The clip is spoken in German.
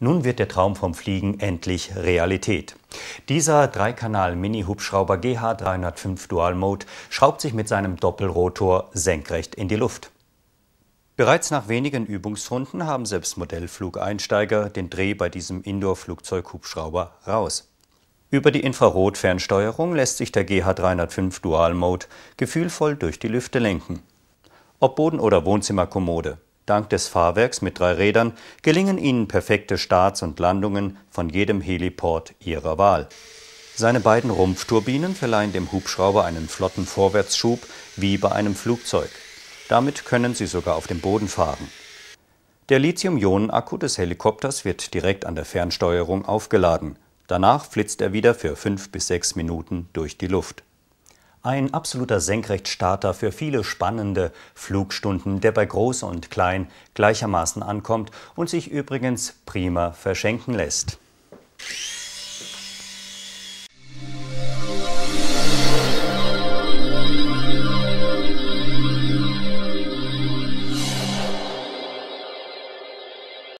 Nun wird der Traum vom Fliegen endlich Realität. Dieser Dreikanal-Mini-Hubschrauber GH305 Dual Mode schraubt sich mit seinem Doppelrotor senkrecht in die Luft. Bereits nach wenigen Übungsrunden haben selbst Modellflugeinsteiger den Dreh bei diesem Indoor-Flugzeughubschrauber raus. Über die Infrarotfernsteuerung lässt sich der GH305 Dual Mode gefühlvoll durch die Lüfte lenken. Ob Boden- oder Wohnzimmerkommode, Dank des Fahrwerks mit drei Rädern gelingen ihnen perfekte Starts und Landungen von jedem Heliport ihrer Wahl. Seine beiden Rumpfturbinen verleihen dem Hubschrauber einen flotten Vorwärtsschub wie bei einem Flugzeug. Damit können sie sogar auf dem Boden fahren. Der Lithium-Ionen-Akku des Helikopters wird direkt an der Fernsteuerung aufgeladen. Danach flitzt er wieder für fünf bis sechs Minuten durch die Luft. Ein absoluter Senkrechtstarter für viele spannende Flugstunden, der bei Groß und Klein gleichermaßen ankommt und sich übrigens prima verschenken lässt.